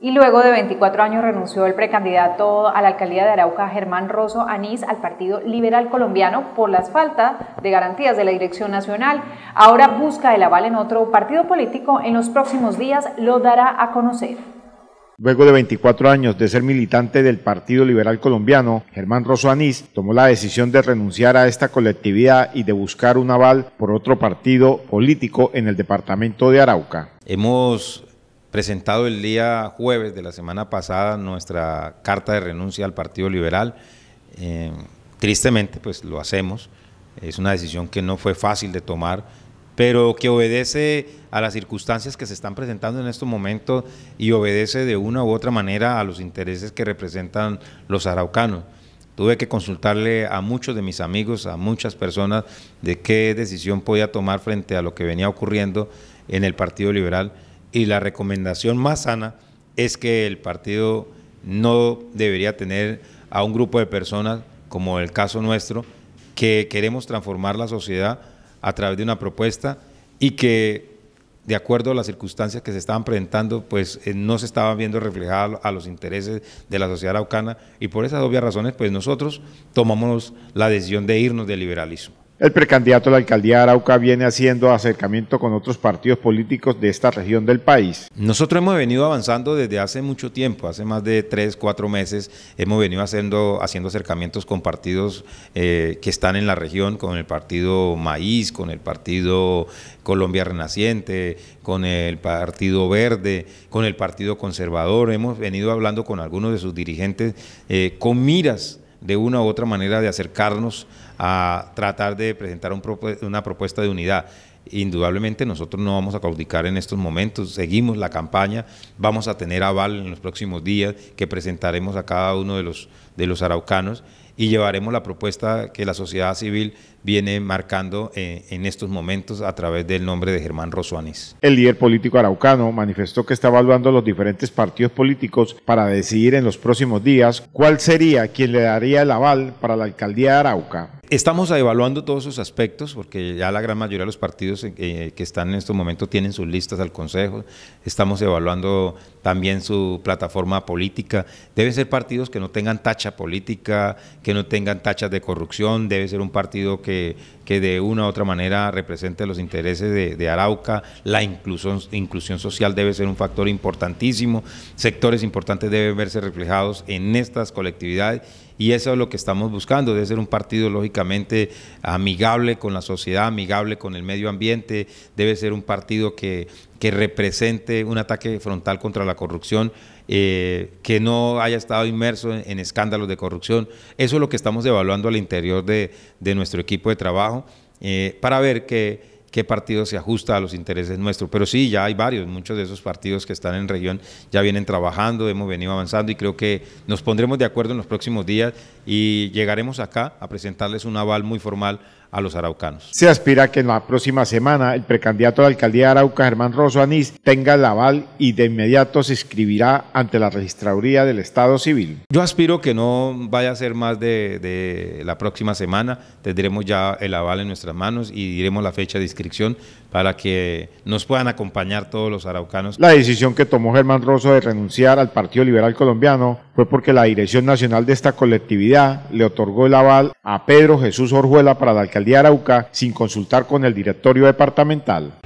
Y luego de 24 años renunció el precandidato a la alcaldía de Arauca, Germán Rosso Anís, al Partido Liberal Colombiano por las falta de garantías de la Dirección Nacional. Ahora busca el aval en otro partido político. En los próximos días lo dará a conocer. Luego de 24 años de ser militante del Partido Liberal Colombiano, Germán Rosso Anís tomó la decisión de renunciar a esta colectividad y de buscar un aval por otro partido político en el departamento de Arauca. Hemos presentado el día jueves de la semana pasada nuestra carta de renuncia al Partido Liberal. Eh, tristemente, pues lo hacemos. Es una decisión que no fue fácil de tomar, pero que obedece a las circunstancias que se están presentando en estos momentos y obedece de una u otra manera a los intereses que representan los araucanos. Tuve que consultarle a muchos de mis amigos, a muchas personas, de qué decisión podía tomar frente a lo que venía ocurriendo en el Partido Liberal y la recomendación más sana es que el partido no debería tener a un grupo de personas, como el caso nuestro, que queremos transformar la sociedad a través de una propuesta y que de acuerdo a las circunstancias que se estaban presentando, pues eh, no se estaban viendo reflejadas a los intereses de la sociedad araucana y por esas obvias razones, pues nosotros tomamos la decisión de irnos del liberalismo. El precandidato a la alcaldía de Arauca viene haciendo acercamiento con otros partidos políticos de esta región del país. Nosotros hemos venido avanzando desde hace mucho tiempo, hace más de tres, cuatro meses, hemos venido haciendo, haciendo acercamientos con partidos eh, que están en la región, con el partido Maíz, con el partido Colombia Renaciente, con el partido Verde, con el partido Conservador. Hemos venido hablando con algunos de sus dirigentes eh, con miras de una u otra manera de acercarnos a tratar de presentar una propuesta de unidad. Indudablemente nosotros no vamos a caudicar en estos momentos, seguimos la campaña, vamos a tener aval en los próximos días que presentaremos a cada uno de los, de los araucanos y llevaremos la propuesta que la sociedad civil viene marcando eh, en estos momentos a través del nombre de Germán Rosuanis. El líder político araucano manifestó que está evaluando los diferentes partidos políticos para decidir en los próximos días cuál sería quien le daría el aval para la alcaldía de Arauca estamos evaluando todos sus aspectos, porque ya la gran mayoría de los partidos eh, que están en estos momentos tienen sus listas al Consejo, estamos evaluando también su plataforma política. Deben ser partidos que no tengan tacha política, que no tengan tachas de corrupción, debe ser un partido que, de una u otra manera represente los intereses de, Arauca, la inclusión, inclusión social debe ser un factor importantísimo, sectores importantes deben verse reflejados en estas colectividades y eso es lo que estamos buscando, debe ser un partido lógicamente amigable con la sociedad, amigable con el medio ambiente, debe ser un partido que, que represente un ataque frontal contra la corrupción, eh, que no haya estado inmerso en, escándalos de corrupción. Eso es lo que estamos evaluando al interior de, nuestro equipo de trabajo eh, para ver que qué partido se ajusta a los intereses nuestros. Pero sí, ya hay varios, muchos de esos partidos que están en región ya vienen trabajando, hemos venido avanzando y creo que nos pondremos de acuerdo en los próximos días y llegaremos acá a presentarles un aval muy formal a los araucanos. Se aspira que en la próxima semana el precandidato a la alcaldía de Arauca, Germán Rosso Anís, tenga el aval y de inmediato se inscribirá ante la registraduría del Estado Civil. Yo aspiro que no vaya a ser más de, de la próxima semana, tendremos ya el aval en nuestras manos y diremos la fecha de inscripción para que nos puedan acompañar todos los araucanos. La decisión que tomó Germán Rosso de renunciar al Partido Liberal Colombiano fue porque la Dirección Nacional de esta colectividad le otorgó el aval a Pedro Jesús Orjuela para la alcaldía de Arauca sin consultar con el directorio departamental.